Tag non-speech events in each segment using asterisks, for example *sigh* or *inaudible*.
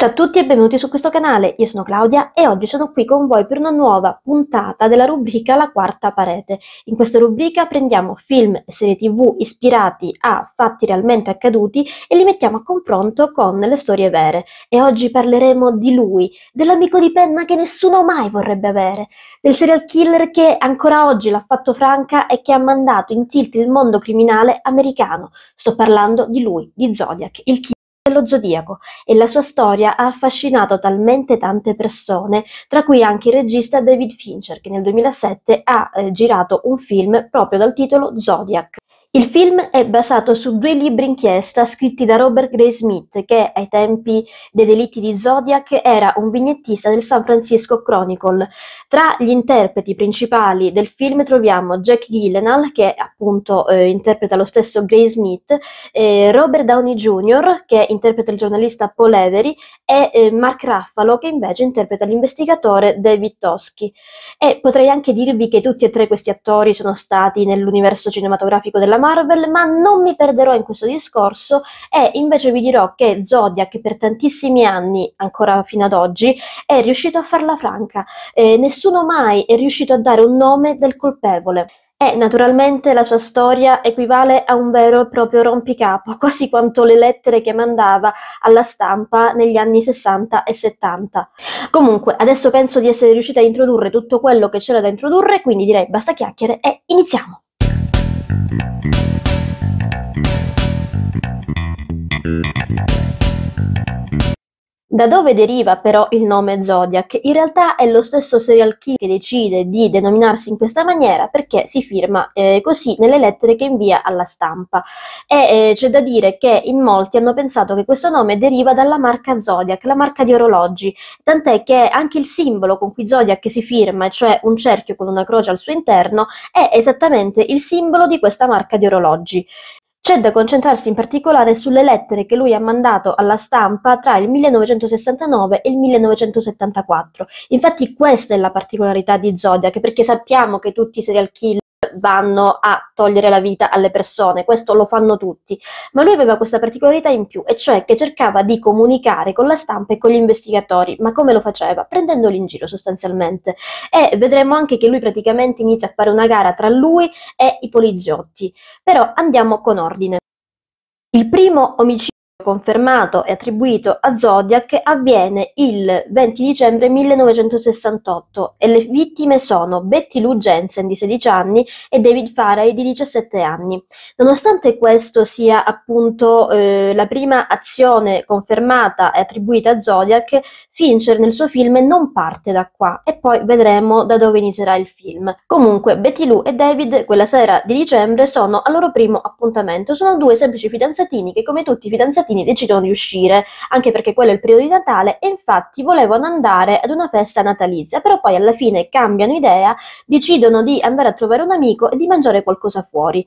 Ciao a tutti e benvenuti su questo canale, io sono Claudia e oggi sono qui con voi per una nuova puntata della rubrica La quarta parete. In questa rubrica prendiamo film e serie tv ispirati a fatti realmente accaduti e li mettiamo a confronto con le storie vere. E oggi parleremo di lui, dell'amico di penna che nessuno mai vorrebbe avere, del serial killer che ancora oggi l'ha fatto franca e che ha mandato in tilt il mondo criminale americano. Sto parlando di lui, di Zodiac, il killer dello zodiaco e la sua storia ha affascinato talmente tante persone, tra cui anche il regista David Fincher che nel 2007 ha eh, girato un film proprio dal titolo Zodiac. Il film è basato su due libri inchiesta scritti da Robert Gray Smith, che ai tempi dei delitti di Zodiac era un vignettista del San Francisco Chronicle. Tra gli interpreti principali del film troviamo Jack Gillenal, che appunto eh, interpreta lo stesso Gray Smith, eh, Robert Downey Jr., che interpreta il giornalista Paul Avery, e eh, Mark Raffalo, che invece interpreta l'investigatore David Toschi. E potrei anche dirvi che tutti e tre questi attori sono stati nell'universo cinematografico della alla Marvel, ma non mi perderò in questo discorso e invece vi dirò che Zodiac per tantissimi anni, ancora fino ad oggi, è riuscito a farla franca. Eh, nessuno mai è riuscito a dare un nome del colpevole. E naturalmente la sua storia equivale a un vero e proprio rompicapo, *laughs* quasi quanto le lettere che mandava alla stampa negli anni 60 e 70. Comunque, adesso penso di essere riuscita a introdurre tutto quello che c'era da introdurre, quindi direi basta chiacchiere e iniziamo! Thank you. Da dove deriva però il nome Zodiac? In realtà è lo stesso serial killer che decide di denominarsi in questa maniera perché si firma eh, così nelle lettere che invia alla stampa. E eh, c'è da dire che in molti hanno pensato che questo nome deriva dalla marca Zodiac, la marca di orologi, tant'è che anche il simbolo con cui Zodiac si firma, cioè un cerchio con una croce al suo interno, è esattamente il simbolo di questa marca di orologi. C'è da concentrarsi in particolare sulle lettere che lui ha mandato alla stampa tra il 1969 e il 1974. Infatti questa è la particolarità di Zodiac, perché sappiamo che tutti i serial killer vanno a togliere la vita alle persone, questo lo fanno tutti, ma lui aveva questa particolarità in più, e cioè che cercava di comunicare con la stampa e con gli investigatori, ma come lo faceva? Prendendoli in giro sostanzialmente. E vedremo anche che lui praticamente inizia a fare una gara tra lui e i poliziotti. Però andiamo con ordine. Il primo omicidio confermato e attribuito a Zodiac avviene il 20 dicembre 1968 e le vittime sono Betty Lou Jensen di 16 anni e David Farai di 17 anni. Nonostante questo sia appunto eh, la prima azione confermata e attribuita a Zodiac, Fincher nel suo film non parte da qua e poi vedremo da dove inizierà il film. Comunque Betty Lou e David quella sera di dicembre sono al loro primo appuntamento, sono due semplici fidanzatini che come tutti i fidanzatini Martini decidono di uscire, anche perché quello è il periodo di Natale e infatti volevano andare ad una festa natalizia, però poi alla fine cambiano idea, decidono di andare a trovare un amico e di mangiare qualcosa fuori.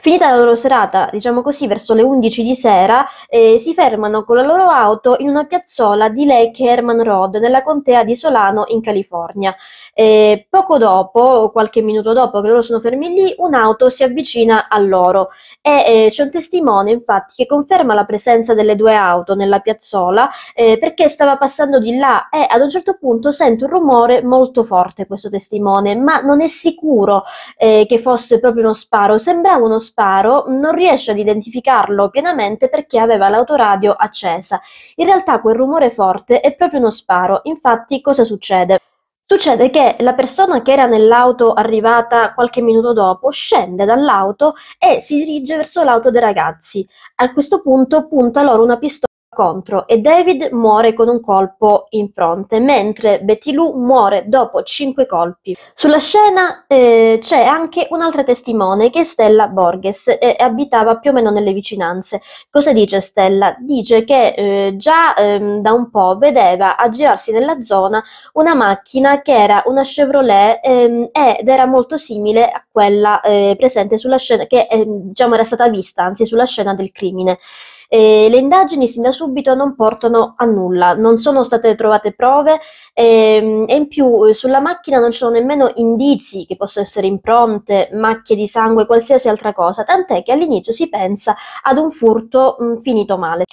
Finita la loro serata, diciamo così, verso le 11 di sera, eh, si fermano con la loro auto in una piazzola di Lake Herman Road, nella contea di Solano, in California. Eh, poco dopo, qualche minuto dopo che loro sono fermi lì, un'auto si avvicina a loro e eh, c'è un testimone infatti che conferma la presenza presenza delle due auto nella piazzola eh, perché stava passando di là e ad un certo punto sente un rumore molto forte questo testimone, ma non è sicuro eh, che fosse proprio uno sparo, sembrava uno sparo, non riesce ad identificarlo pienamente perché aveva l'autoradio accesa. In realtà quel rumore forte è proprio uno sparo, infatti cosa succede? Succede che la persona che era nell'auto arrivata qualche minuto dopo scende dall'auto e si dirige verso l'auto dei ragazzi. A questo punto punta loro una pistola contro e David muore con un colpo in fronte, mentre Betty Lou muore dopo cinque colpi. Sulla scena eh, c'è anche un'altra testimone che è Stella Borges e eh, abitava più o meno nelle vicinanze. Cosa dice Stella? Dice che eh, già ehm, da un po' vedeva aggirarsi nella zona una macchina che era una Chevrolet ehm, ed era molto simile a quella eh, presente sulla scena che ehm, diciamo era stata vista, anzi sulla scena del crimine. E le indagini sin da subito non portano a nulla, non sono state trovate prove e, ehm, e in più eh, sulla macchina non ci sono nemmeno indizi che possono essere impronte, macchie di sangue, qualsiasi altra cosa, tant'è che all'inizio si pensa ad un furto mh, finito male.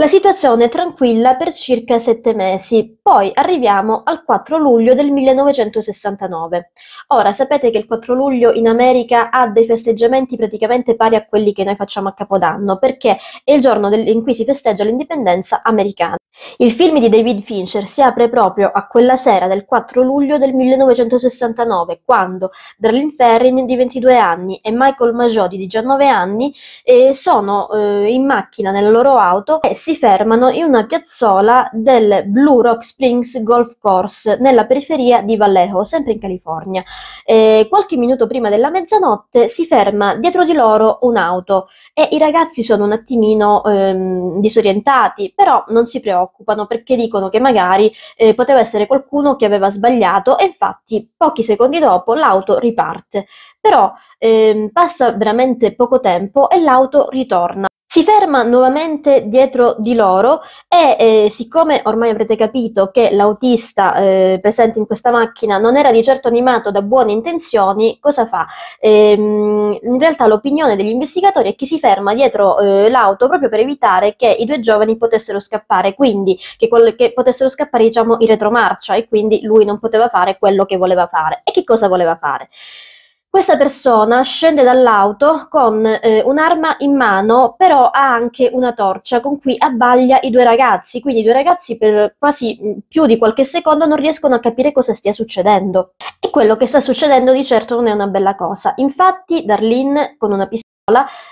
La situazione è tranquilla per circa sette mesi, poi arriviamo al 4 luglio del 1969. Ora sapete che il 4 luglio in America ha dei festeggiamenti praticamente pari a quelli che noi facciamo a Capodanno, perché è il giorno del- in cui si festeggia l'indipendenza americana. Il film di David Fincher si apre proprio a quella sera del 4 luglio del 1969, quando Darlene Ferrin di 22 anni e Michael Majot di 19 anni eh, sono eh, in macchina nella loro auto e si fermano in una piazzola del Blue Rock Springs Golf Course nella periferia di Vallejo, sempre in California. Eh, qualche minuto prima della mezzanotte si ferma dietro di loro un'auto e i ragazzi sono un attimino ehm, disorientati, però non si preoccupano preoccupano perché dicono che magari eh, poteva essere qualcuno che aveva sbagliato e infatti pochi secondi dopo l'auto riparte. Però ehm, passa veramente poco tempo e l'auto ritorna si ferma nuovamente dietro di loro e eh, siccome ormai avrete capito che l'autista eh, presente in questa macchina non era di certo animato da buone intenzioni, cosa fa? Ehm, in realtà l'opinione degli investigatori è che si ferma dietro eh, l'auto proprio per evitare che i due giovani potessero scappare, quindi che, che potessero scappare diciamo in retromarcia e quindi lui non poteva fare quello che voleva fare. E che cosa voleva fare? Questa persona scende dall'auto con eh, un'arma in mano, però ha anche una torcia con cui abbaglia i due ragazzi, quindi i due ragazzi per quasi mm, più di qualche secondo non riescono a capire cosa stia succedendo. E quello che sta succedendo di certo non è una bella cosa. Infatti Darlene, con una pistola,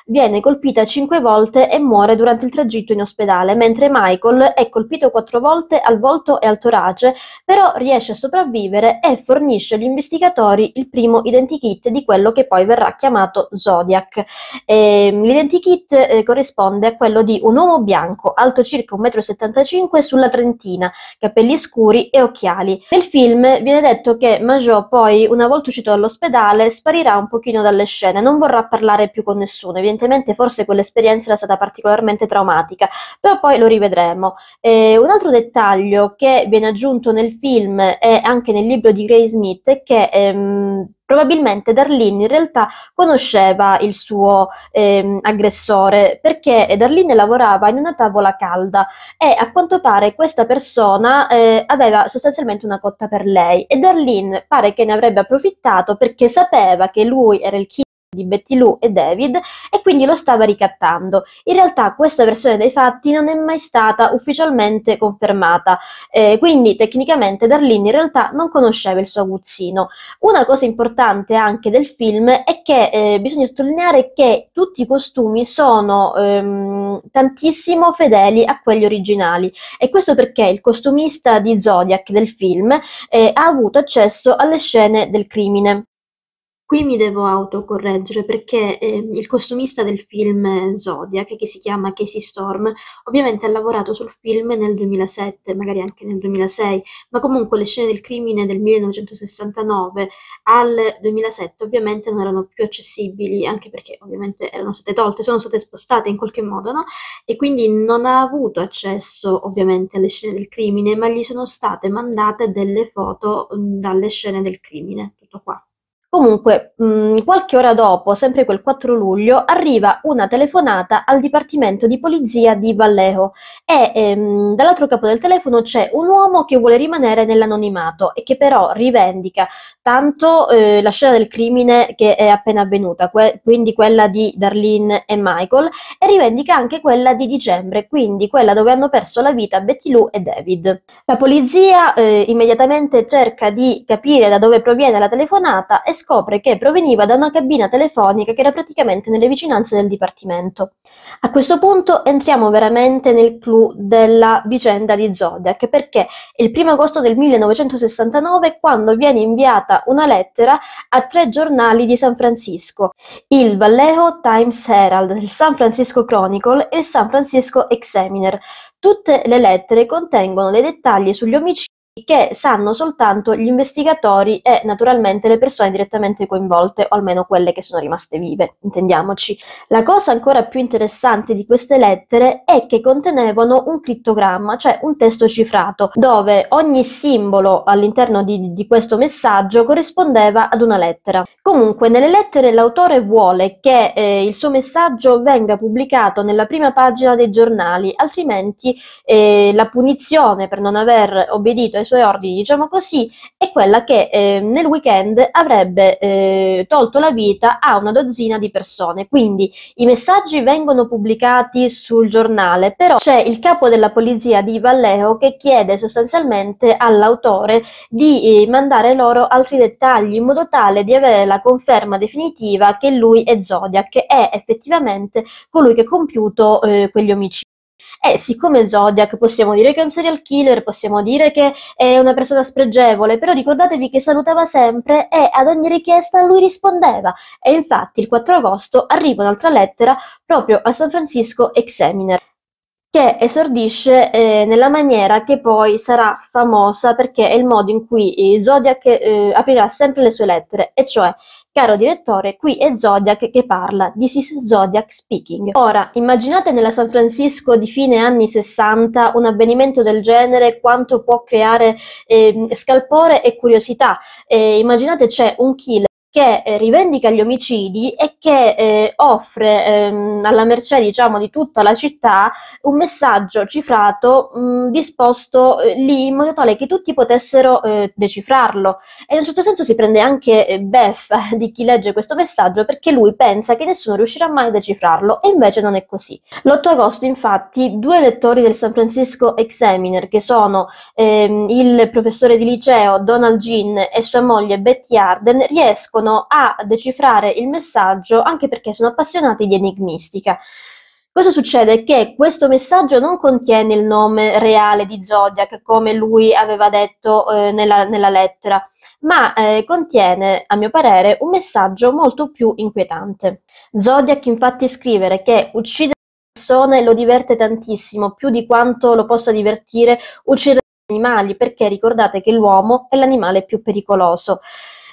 viene colpita cinque volte e muore durante il tragitto in ospedale, mentre Michael è colpito quattro volte al volto e al torace, però riesce a sopravvivere e fornisce agli investigatori il primo identikit di quello che poi verrà chiamato Zodiac. E, ehm, l'identikit eh, corrisponde a quello di un uomo bianco, alto circa 1,75 m sulla trentina, capelli scuri e occhiali. Nel film viene detto che Majot poi, una volta uscito dall'ospedale, sparirà un pochino dalle scene, non vorrà parlare più con nessuno nessuno. Evidentemente forse quell'esperienza era stata particolarmente traumatica, però poi lo rivedremo. Eh, un altro dettaglio che viene aggiunto nel film e anche nel libro di Gray Smith è che ehm, probabilmente Darlene in realtà conosceva il suo ehm, aggressore perché Darlene lavorava in una tavola calda e a quanto pare questa persona eh, aveva sostanzialmente una cotta per lei e Darlene pare che ne avrebbe approfittato perché sapeva che lui era il killer di Betty Lou e David e quindi lo stava ricattando. In realtà questa versione dei fatti non è mai stata ufficialmente confermata, eh, quindi tecnicamente Darlene in realtà non conosceva il suo aguzzino. Una cosa importante anche del film è che eh, bisogna sottolineare che tutti i costumi sono ehm, tantissimo fedeli a quelli originali e questo perché il costumista di Zodiac del film eh, ha avuto accesso alle scene del crimine. Qui mi devo autocorreggere perché eh, il costumista del film Zodiac, che si chiama Casey Storm, ovviamente ha lavorato sul film nel 2007, magari anche nel 2006, ma comunque le scene del crimine del 1969 al 2007 ovviamente non erano più accessibili, anche perché ovviamente erano state tolte, sono state spostate in qualche modo, no? E quindi non ha avuto accesso ovviamente alle scene del crimine, ma gli sono state mandate delle foto mh, dalle scene del crimine, tutto qua. Comunque, mh, mm, qualche ora dopo, sempre quel 4 luglio, arriva una telefonata al Dipartimento di Polizia di Vallejo e ehm, dall'altro capo del telefono c'è un uomo che vuole rimanere nell'anonimato e che però rivendica tanto eh, la scena del crimine che è appena avvenuta, que- quindi quella di Darlene e Michael, e rivendica anche quella di dicembre, quindi quella dove hanno perso la vita Betty Lou e David. La polizia eh, immediatamente cerca di capire da dove proviene la telefonata e scopre che proveniva da una cabina telefonica che era praticamente nelle vicinanze del dipartimento. A questo punto entriamo veramente nel clou della vicenda di Zodiac, perché è il 1 agosto del 1969 quando viene inviata una lettera a tre giornali di San Francisco, il Vallejo Times Herald, il San Francisco Chronicle e il San Francisco Examiner. Tutte le lettere contengono dei dettagli sugli omicidi che sanno soltanto gli investigatori e naturalmente le persone direttamente coinvolte, o almeno quelle che sono rimaste vive, intendiamoci. La cosa ancora più interessante di queste lettere è che contenevano un crittogramma, cioè un testo cifrato, dove ogni simbolo all'interno di, di questo messaggio corrispondeva ad una lettera. Comunque, nelle lettere l'autore vuole che eh, il suo messaggio venga pubblicato nella prima pagina dei giornali, altrimenti eh, la punizione per non aver obbedito ai suoi ordini, diciamo così, è quella che eh, nel weekend avrebbe eh, tolto la vita a una dozzina di persone. Quindi i messaggi vengono pubblicati sul giornale, però c'è il capo della polizia di Vallejo che chiede sostanzialmente all'autore di eh, mandare loro altri dettagli in modo tale di avere la conferma definitiva che lui è Zodiac, che è effettivamente colui che ha compiuto eh, quegli omicidi. E eh, siccome Zodiac possiamo dire che è un serial killer, possiamo dire che è una persona spregevole, però ricordatevi che salutava sempre e ad ogni richiesta lui rispondeva. E infatti il 4 agosto arriva un'altra lettera proprio al San Francisco Examiner che esordisce eh, nella maniera che poi sarà famosa perché è il modo in cui eh, Zodiac eh, aprirà sempre le sue lettere, e cioè Caro direttore, qui è Zodiac che parla, this is Zodiac speaking. Ora, immaginate nella San Francisco di fine anni 60 un avvenimento del genere, quanto può creare eh, scalpore e curiosità. Eh, immaginate c'è un killer che eh, rivendica gli omicidi e che eh, offre ehm, alla mercé diciamo, di tutta la città un messaggio cifrato mh, disposto eh, lì in modo tale che tutti potessero eh, decifrarlo e in un certo senso si prende anche eh, beffa *laughs* di chi legge questo messaggio perché lui pensa che nessuno riuscirà mai a decifrarlo e invece non è così. L'8 agosto infatti due lettori del San Francisco Examiner che sono ehm, il professore di liceo Donald Ginn e sua moglie Betty Arden riescono riescono a decifrare il messaggio anche perché sono appassionati di enigmistica. Cosa succede? Che questo messaggio non contiene il nome reale di Zodiac, come lui aveva detto eh, nella, nella, lettera, ma eh, contiene, a mio parere, un messaggio molto più inquietante. Zodiac infatti scrive che uccidere persone lo diverte tantissimo, più di quanto lo possa divertire uccidere animali, perché ricordate che l'uomo è l'animale più pericoloso.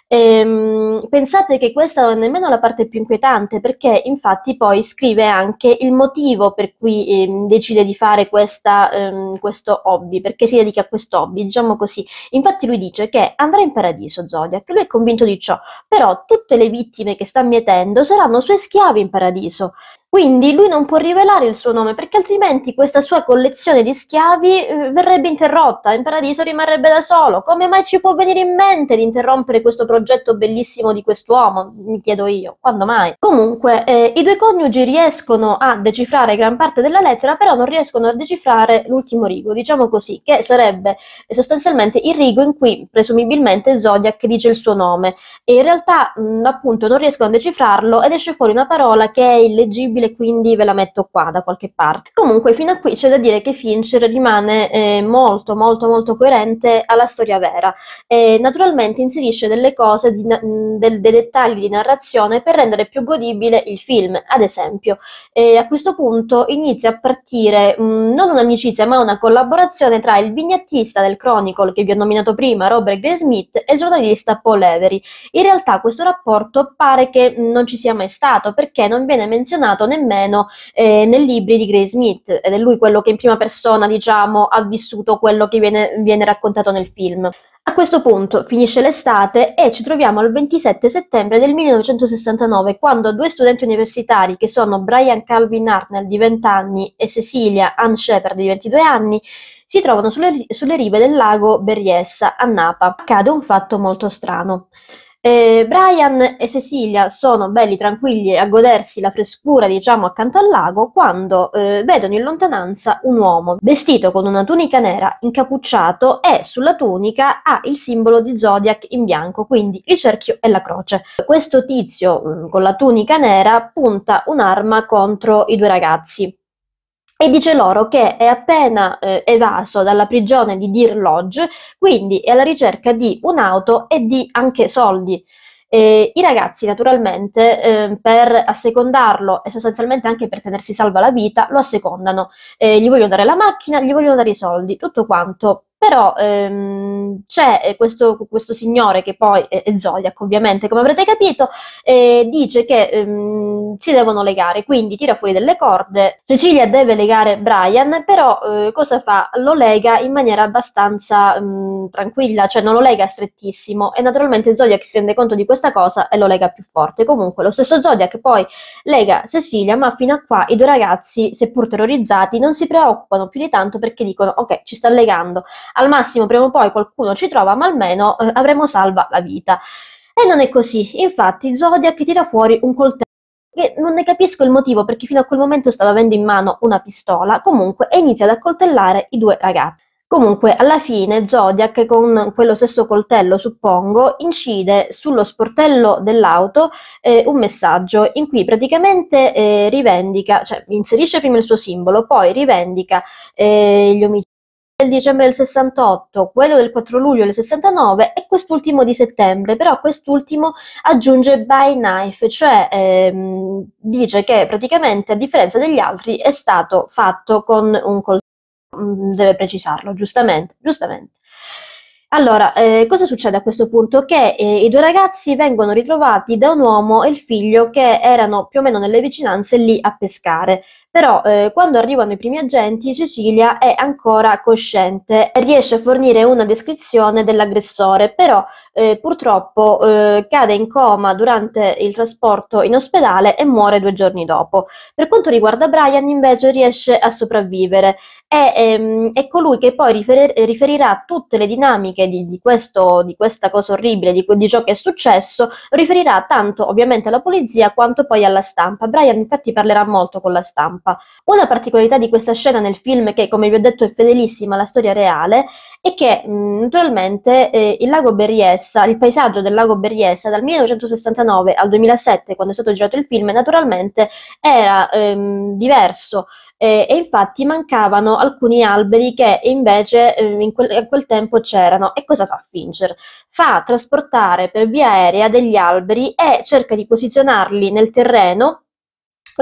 Ehm, pensate che questa non è nemmeno la parte più inquietante perché infatti poi scrive anche il motivo per cui ehm, decide di fare questa, ehm, questo hobby, perché si dedica a questo hobby, diciamo così. Infatti lui dice che andrà in paradiso Zodiac, lui è convinto di ciò, però tutte le vittime che sta mietendo saranno sue schiave in paradiso. Quindi lui non può rivelare il suo nome perché altrimenti questa sua collezione di schiavi eh, verrebbe interrotta, in paradiso rimarrebbe da solo. Come mai ci può venire in mente di interrompere questo progetto bellissimo di quest'uomo? Mi chiedo io, quando mai? Comunque, eh, i due coniugi riescono a decifrare gran parte della lettera, però non riescono a decifrare l'ultimo rigo, diciamo così, che sarebbe eh, sostanzialmente il rigo in cui presumibilmente Zodiac dice il suo nome. E in realtà, mh, appunto, non riescono a decifrarlo ed esce fuori una parola che è illegibile utile, quindi ve la metto qua da qualche parte. Comunque, fino a qui c'è da dire che Fincher rimane eh, molto, molto, molto coerente alla storia vera. E naturalmente inserisce delle cose, di, mm, del, dei dettagli di narrazione per rendere più godibile il film. Ad esempio, eh, a questo punto inizia a partire mh, mm, non un'amicizia, ma una collaborazione tra il vignettista del Chronicle che vi ho nominato prima, Robert Gray Smith, e il giornalista Paul Avery. In realtà questo rapporto pare che mm, non ci sia mai stato perché non viene menzionato citato nemmeno eh, nei libri di Gray Smith ed è lui quello che in prima persona diciamo ha vissuto quello che viene, viene raccontato nel film. A questo punto finisce l'estate e ci troviamo al 27 settembre del 1969, quando due studenti universitari, che sono Brian Calvin Hartnell di 20 anni e Cecilia Ann Shepard di 22 anni, si trovano sulle, sulle rive del lago Berriessa a Napa. Accade un fatto molto strano. Eh, Brian e Cecilia sono belli tranquilli a godersi la frescura, diciamo, accanto al lago, quando eh, vedono in lontananza un uomo vestito con una tunica nera, incappucciato e sulla tunica ha il simbolo di Zodiac in bianco, quindi il cerchio e la croce. Questo tizio mm, con la tunica nera punta un'arma contro i due ragazzi e dice loro che è appena eh, evaso dalla prigione di Deer Lodge, quindi è alla ricerca di un'auto e di anche soldi. E I ragazzi naturalmente eh, per assecondarlo e sostanzialmente anche per tenersi salva la vita lo assecondano, eh, gli vogliono dare la macchina, gli vogliono dare i soldi, tutto quanto però ehm, c'è eh, questo, questo, signore che poi è, Zodiac ovviamente come avrete capito eh, dice che ehm, si devono legare quindi tira fuori delle corde Cecilia deve legare Brian però eh, cosa fa? Lo lega in maniera abbastanza mh, mm, tranquilla cioè non lo lega strettissimo e naturalmente Zodiac si rende conto di questa cosa e lo lega più forte comunque lo stesso Zodiac poi lega Cecilia ma fino a qua i due ragazzi seppur terrorizzati non si preoccupano più di tanto perché dicono ok ci sta legando al massimo prima o poi qualcuno ci trova, ma almeno eh, avremo salva la vita. E non è così, infatti Zodiac tira fuori un coltello che non ne capisco il motivo perché fino a quel momento stava avendo in mano una pistola, comunque e inizia ad accoltellare i due ragazzi. Comunque alla fine Zodiac con quello stesso coltello, suppongo, incide sullo sportello dell'auto eh, un messaggio in cui praticamente eh, rivendica, cioè inserisce prima il suo simbolo, poi rivendica eh, gli omicidi del dicembre del 68, quello del 4 luglio del 69 e quest'ultimo di settembre, però quest'ultimo aggiunge by knife, cioè ehm, dice che praticamente a differenza degli altri è stato fatto con un coltello, mm, deve precisarlo, giustamente, giustamente. Allora, eh, cosa succede a questo punto? Che eh, i due ragazzi vengono ritrovati da un uomo e il figlio che erano più o meno nelle vicinanze lì a pescare però eh, quando arrivano i primi agenti Cecilia è ancora cosciente e riesce a fornire una descrizione dell'aggressore, però eh, purtroppo eh, cade in coma durante il trasporto in ospedale e muore due giorni dopo. Per quanto riguarda Brian invece riesce a sopravvivere e ehm, è colui che poi rifer- riferirà tutte le dinamiche di, di, questo, di questa cosa orribile, di, di ciò che è successo, riferirà tanto ovviamente alla polizia quanto poi alla stampa. Brian infatti parlerà molto con la stampa stampa. Una particolarità di questa scena nel film, che come vi ho detto è fedelissima alla storia reale, è che mm, naturalmente eh, il lago Berriessa, il paesaggio del lago Berriessa dal 1969 al 2007, quando è stato girato il film, naturalmente era ehm, diverso eh, e infatti mancavano alcuni alberi che invece eh, in, quel, in quel tempo c'erano. E cosa fa Fincher? Fa trasportare per via aerea degli alberi e cerca di posizionarli nel terreno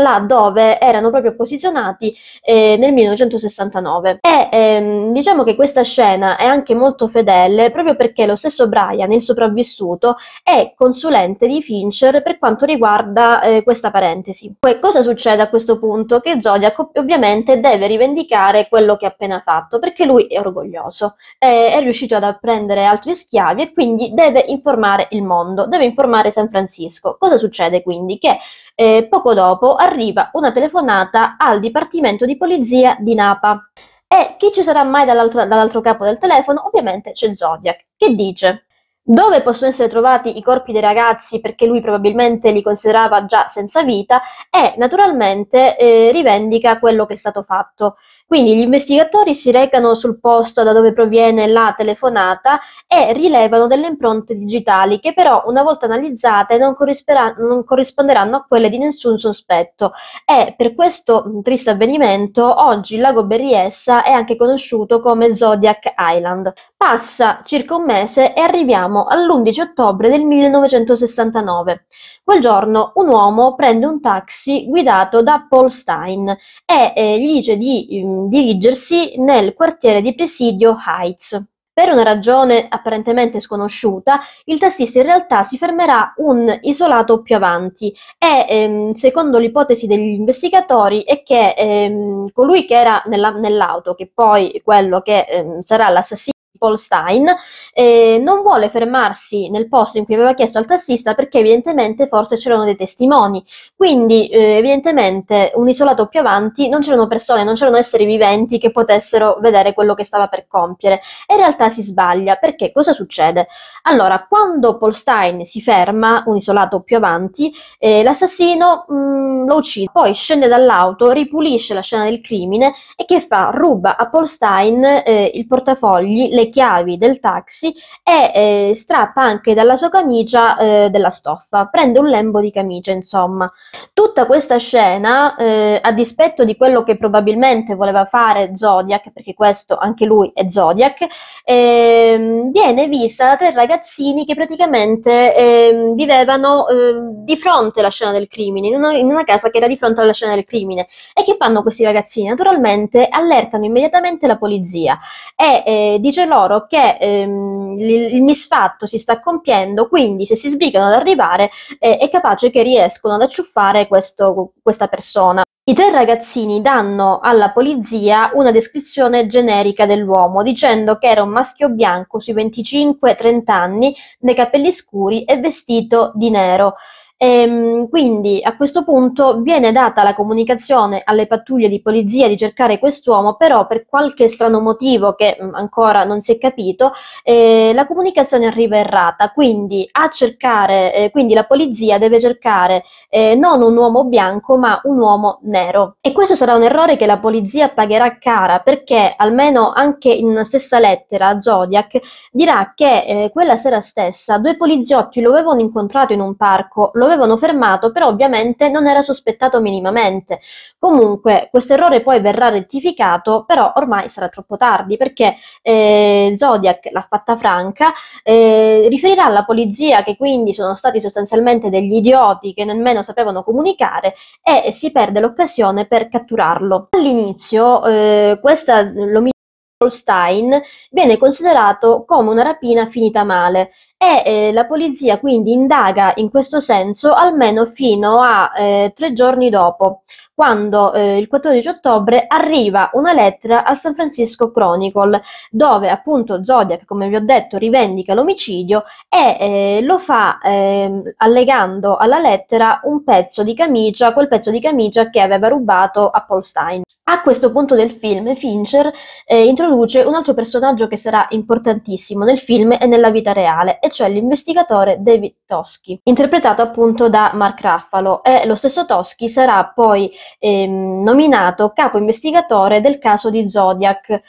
là dove erano proprio posizionati eh, nel 1969. E ehm, diciamo che questa scena è anche molto fedele proprio perché lo stesso Brian, il sopravvissuto, è consulente di Fincher per quanto riguarda eh, questa parentesi. Poi cosa succede a questo punto? Che Zodiac ovviamente deve rivendicare quello che ha appena fatto perché lui è orgoglioso, eh, è riuscito ad apprendere altri schiavi e quindi deve informare il mondo, deve informare San Francisco. Cosa succede quindi? Che eh, poco dopo arriva una telefonata al Dipartimento di Polizia di Napa. E chi ci sarà mai dall'altro, dall'altro capo del telefono? Ovviamente c'è Zodiac, che dice dove possono essere trovati i corpi dei ragazzi perché lui probabilmente li considerava già senza vita e naturalmente eh, rivendica quello che è stato fatto. Quindi gli investigatori si recano sul posto da dove proviene la telefonata e rilevano delle impronte digitali che però una volta analizzate non, non corrisponderanno a quelle di nessun sospetto e per questo triste avvenimento oggi il lago Berriessa è anche conosciuto come Zodiac Island. Passa circa un mese e arriviamo all'11 ottobre del 1969. Quel giorno un uomo prende un taxi guidato da Paul Stein e eh, gli dice di um, dirigersi nel quartiere di presidio Heights. Per una ragione apparentemente sconosciuta, il tassista in realtà si fermerà un isolato più avanti e, ehm, secondo l'ipotesi degli investigatori, è che ehm, colui che era nella, nell'auto, che poi quello che ehm, sarà l'assassino, Paul Stein, eh, non vuole fermarsi nel posto in cui aveva chiesto al tassista perché evidentemente forse c'erano dei testimoni. Quindi eh, evidentemente un isolato più avanti non c'erano persone, non c'erano esseri viventi che potessero vedere quello che stava per compiere. E in realtà si sbaglia perché cosa succede? Allora, quando Paul Stein si ferma, un isolato più avanti, eh, l'assassino mh, mm, lo uccide, poi scende dall'auto, ripulisce la scena del crimine e che fa? Ruba a Paul Stein eh, il portafogli, le chiavi del taxi e eh, strappa anche dalla sua camicia eh, della stoffa, prende un lembo di camicia, insomma. Tutta questa scena, eh, a dispetto di quello che probabilmente voleva fare Zodiac, perché questo anche lui è Zodiac, ehm, viene vista da tre ragazzini che praticamente ehm, vivevano ehm, di fronte alla scena del crimine, in una, in una casa che era di fronte alla scena del crimine. E che fanno questi ragazzini? Naturalmente allertano immediatamente la polizia e eh, dice loro loro che ehm, il, il, misfatto si sta compiendo, quindi se si sbrigano ad arrivare eh, è capace che riescono ad acciuffare questo, questa persona. I tre ragazzini danno alla polizia una descrizione generica dell'uomo, dicendo che era un maschio bianco sui 25-30 anni, nei capelli scuri e vestito di nero. E, ehm, quindi a questo punto viene data la comunicazione alle pattuglie di polizia di cercare quest'uomo, però per qualche strano motivo che mm, ancora non si è capito, eh, la comunicazione arriva errata. Quindi, cercare, eh, quindi la polizia deve cercare eh, non un uomo bianco, ma un uomo nero. E questo sarà un errore che la polizia pagherà cara, perché almeno anche in una stessa lettera, Zodiac dirà che eh, quella sera stessa due poliziotti lo avevano incontrato in un parco, lo avevano fermato, però ovviamente non era sospettato minimamente. Comunque questo errore poi verrà rettificato, però ormai sarà troppo tardi perché eh, Zodiac l'ha fatta franca, eh, riferirà alla polizia che quindi sono stati sostanzialmente degli idioti che nemmeno sapevano comunicare e si perde l'occasione per catturarlo. All'inizio eh, questa l'omicidio Holstein viene considerato come una rapina finita male e eh, la polizia quindi indaga in questo senso almeno fino a eh, tre giorni dopo, quando eh, il 14 ottobre arriva una lettera al San Francisco Chronicle, dove appunto Zodiac, come vi ho detto, rivendica l'omicidio e eh, lo fa ehm, allegando alla lettera un pezzo di camicia, quel pezzo di camicia che aveva rubato a Paul Stein. A questo punto del film Fincher eh, introduce un altro personaggio che sarà importantissimo nel film e nella vita reale, e cioè l'investigatore David Toschi, interpretato appunto da Mark Raffalo e lo stesso Toschi sarà poi ehm, nominato capo investigatore del caso di Zodiac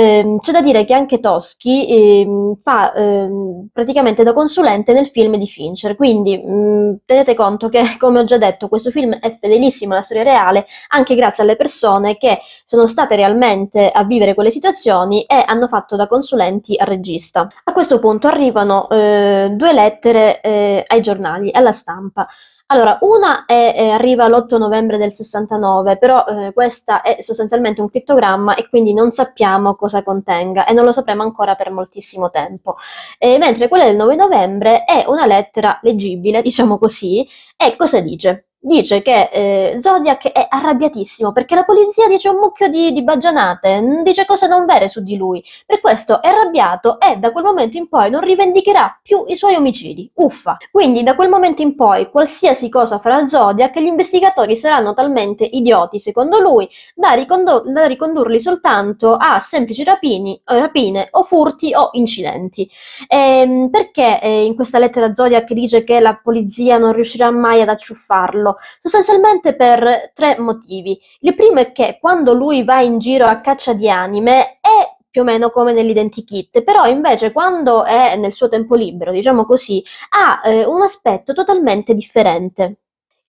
eh, c'è da dire che anche Toschi eh, fa eh, praticamente da consulente nel film di Fincher, quindi mh, mm, tenete conto che, *laughs* come ho già detto, questo film è fedelissimo alla storia reale, anche grazie alle persone che sono state realmente a vivere quelle situazioni e hanno fatto da consulenti al regista. A questo punto arrivano eh, due lettere eh, ai giornali, alla stampa. Allora, una è, eh, arriva l'8 novembre del 69, però eh, questa è sostanzialmente un crittogramma e quindi non sappiamo cosa contenga e non lo sapremo ancora per moltissimo tempo. Eh, mentre quella del 9 novembre è una lettera leggibile, diciamo così, e cosa dice? dice che eh, Zodiac è arrabbiatissimo perché la polizia dice un mucchio di, di baggianate, dice cose non vere su di lui. Per questo è arrabbiato e da quel momento in poi non rivendicherà più i suoi omicidi. Uffa! Quindi da quel momento in poi qualsiasi cosa farà Zodiac gli investigatori saranno talmente idioti, secondo lui, da, ricondo- da ricondurli soltanto a semplici rapini, eh, rapine o furti o incidenti. Ehm, perché eh, in questa lettera Zodiac dice che la polizia non riuscirà mai ad acciuffarlo? farlo, sostanzialmente per tre motivi. Il primo è che quando lui va in giro a caccia di anime è più o meno come nell'identikit, però invece quando è nel suo tempo libero, diciamo così, ha eh, un aspetto totalmente differente.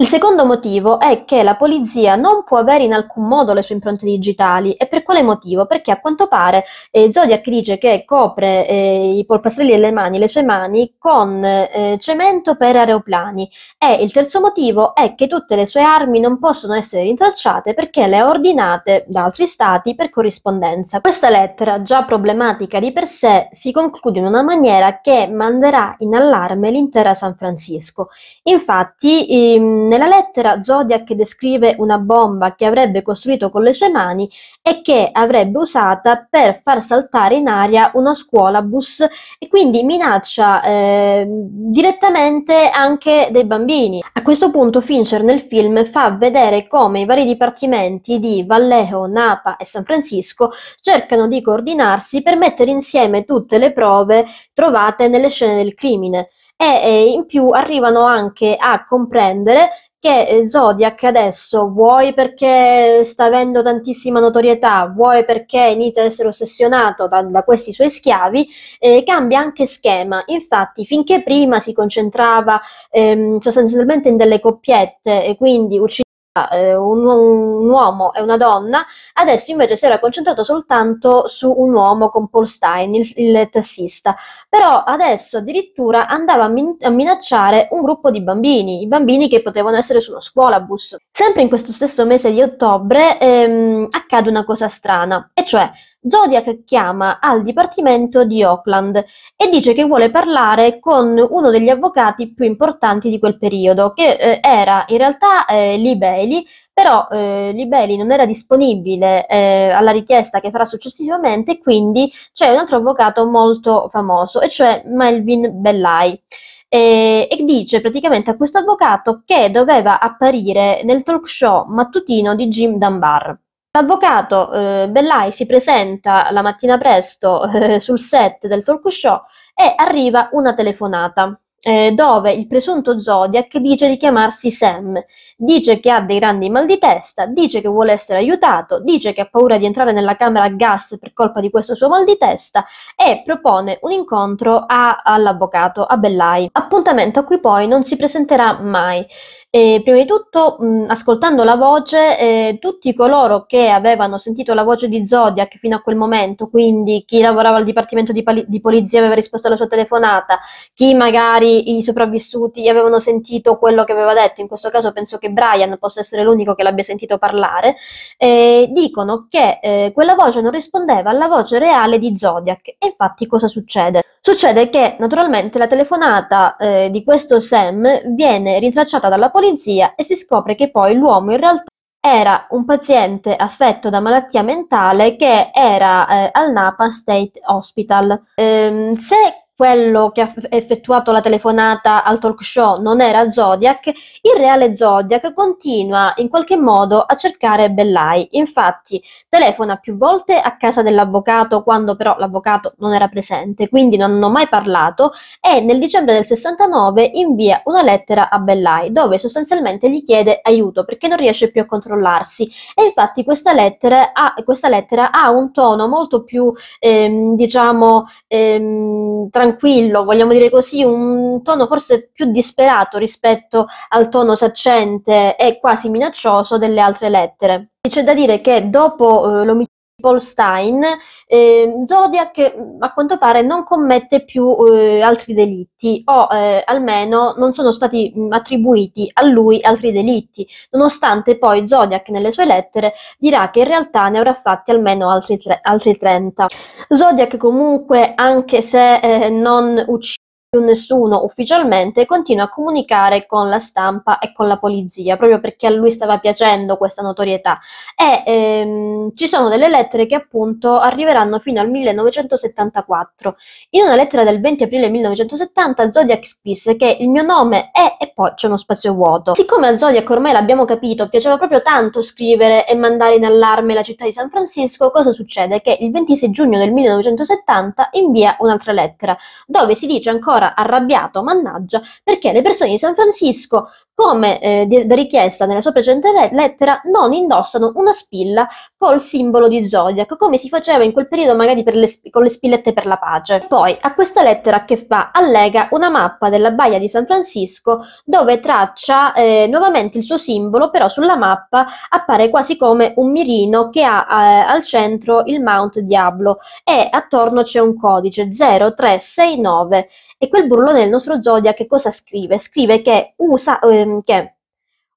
Il secondo motivo è che la polizia non può avere in alcun modo le sue impronte digitali e per quale motivo? Perché a quanto pare eh, Zodiac dice che copre eh, i polpastrelli delle mani, le sue mani, con eh, cemento per aeroplani e il terzo motivo è che tutte le sue armi non possono essere rintracciate perché le ha ordinate da altri stati per corrispondenza. Questa lettera, già problematica di per sé, si conclude in una maniera che manderà in allarme l'intera San Francisco. Infatti, ehm, nella lettera Zodiac descrive una bomba che avrebbe costruito con le sue mani e che avrebbe usata per far saltare in aria una scuola bus e quindi minaccia eh, direttamente anche dei bambini. A questo punto Fincher nel film fa vedere come i vari dipartimenti di Vallejo, Napa e San Francisco cercano di coordinarsi per mettere insieme tutte le prove trovate nelle scene del crimine e in più arrivano anche a comprendere che eh, Zodiac adesso vuoi perché sta avendo tantissima notorietà, vuoi perché inizia ad essere ossessionato da, da questi suoi schiavi, eh, cambia anche schema. Infatti, finché prima si concentrava ehm, sostanzialmente in delle coppiette e quindi uccidendo Ah, eh, un, un, uomo e una donna, adesso invece si era concentrato soltanto su un uomo con Paul Stein, il, il tassista, però adesso addirittura andava a, min a, minacciare un gruppo di bambini, i bambini che potevano essere su uno scuolabus. Sempre in questo stesso mese di ottobre ehm, accade una cosa strana, e cioè Zodiac chiama al dipartimento di Oakland e dice che vuole parlare con uno degli avvocati più importanti di quel periodo, che eh, era in realtà eh, Lee Bailey, però eh, Bailey non era disponibile eh, alla richiesta che farà successivamente, quindi c'è un altro avvocato molto famoso, e cioè Melvin Bellai. e dice praticamente a questo avvocato che doveva apparire nel talk show mattutino di Jim Dunbar. L'avvocato eh, Bellai si presenta la mattina presto eh, sul set del talk show e arriva una telefonata eh, dove il presunto Zodiac dice di chiamarsi Sam, dice che ha dei grandi mal di testa, dice che vuole essere aiutato, dice che ha paura di entrare nella camera a gas per colpa di questo suo mal di testa e propone un incontro a, all'avvocato, a Bellai, appuntamento a cui poi non si presenterà mai. Eh, prima di tutto, mh, ascoltando la voce, eh, tutti coloro che avevano sentito la voce di Zodiac fino a quel momento, quindi chi lavorava al Dipartimento di, Pali- di Polizia aveva risposto alla sua telefonata, chi magari i sopravvissuti avevano sentito quello che aveva detto, in questo caso penso che Brian possa essere l'unico che l'abbia sentito parlare, eh, dicono che eh, quella voce non rispondeva alla voce reale di Zodiac. E infatti cosa succede? Succede che naturalmente la telefonata eh, di questo Sam viene rintracciata dalla polizia polizia e si scopre che poi l'uomo in realtà era un paziente affetto da malattia mentale che era eh, al Napa State Hospital. Ehm, se quello che ha effettuato la telefonata al talk show non era Zodiac, il reale Zodiac continua in qualche modo a cercare Bellai. Infatti telefona più volte a casa dell'avvocato quando però l'avvocato non era presente, quindi non hanno mai parlato e nel dicembre del 69 invia una lettera a Bellai dove sostanzialmente gli chiede aiuto perché non riesce più a controllarsi e infatti questa lettera ha, questa lettera ha un tono molto più ehm, diciamo ehm, tranquillo tranquillo, vogliamo dire così, un tono forse più disperato rispetto al tono saccente e quasi minaccioso delle altre lettere. E c'è da dire che dopo eh, l'omicidio Polstein, eh, Zodiac a quanto pare non commette più eh, altri delitti o eh, almeno non sono stati attribuiti a lui altri delitti, nonostante poi Zodiac nelle sue lettere dirà che in realtà ne avrà fatti almeno altri, tre, altri 30. Zodiac comunque, anche se eh, non uccide, più nessuno ufficialmente continua a comunicare con la stampa e con la polizia, proprio perché a lui stava piacendo questa notorietà. E ehm, ci sono delle lettere che appunto arriveranno fino al 1974. In una lettera del 20 aprile 1970 Zodiac scrisse che il mio nome è e poi c'è uno spazio vuoto. Siccome a Zodiac ormai l'abbiamo capito, piaceva proprio tanto scrivere e mandare in allarme la città di San Francisco, cosa succede? Che il 26 giugno del 1970 invia un'altra lettera, dove si dice ancora ancora arrabbiato, mannaggia, perché le persone di San Francisco come eh, da richiesta nella sua precedente lettera, non indossano una spilla col simbolo di Zodiac, come si faceva in quel periodo magari le, con le spillette per la pace. Poi a questa lettera che fa allega una mappa della baia di San Francisco dove traccia eh, nuovamente il suo simbolo, però sulla mappa appare quasi come un mirino che ha eh, al centro il Mount Diablo e attorno c'è un codice 0369 e quel burlone del nostro Zodiac che cosa scrive? Scrive che usa... Ehm, Ehm, che